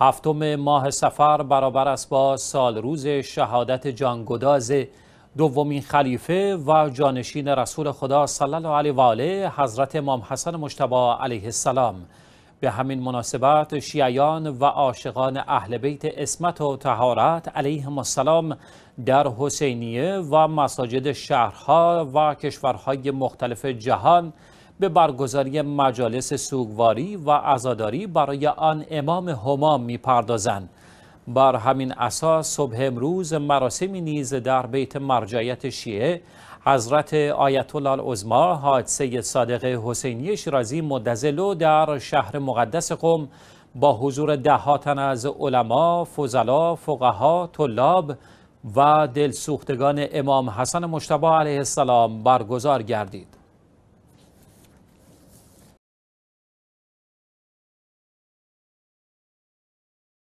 هفتم ماه سفر برابر است با سال روز شهادت جانگداز دومین خلیفه و جانشین رسول خدا صلی الله علیه و آله حضرت امام حسن مجتبی علیه السلام به همین مناسبت شیعیان و عاشقان اهل بیت اسمت و تهارت علیهم السلام در حسینیه و مساجد شهرها و کشورهای مختلف جهان به برگزاری مجالس سوگواری و عزاداری برای آن امام همام میپردازند بر همین اساس صبح امروز مراسمی نیز در بیت مرجعیت شیعه حضرت آیت الله حاج سید صادق حسینی شیرازی مدزلو در شهر مقدس قم با حضور دهاتن از علما، فضلا، فقها، طلاب و دلسوختگان امام حسن مشتبه علیه السلام برگزار گردید.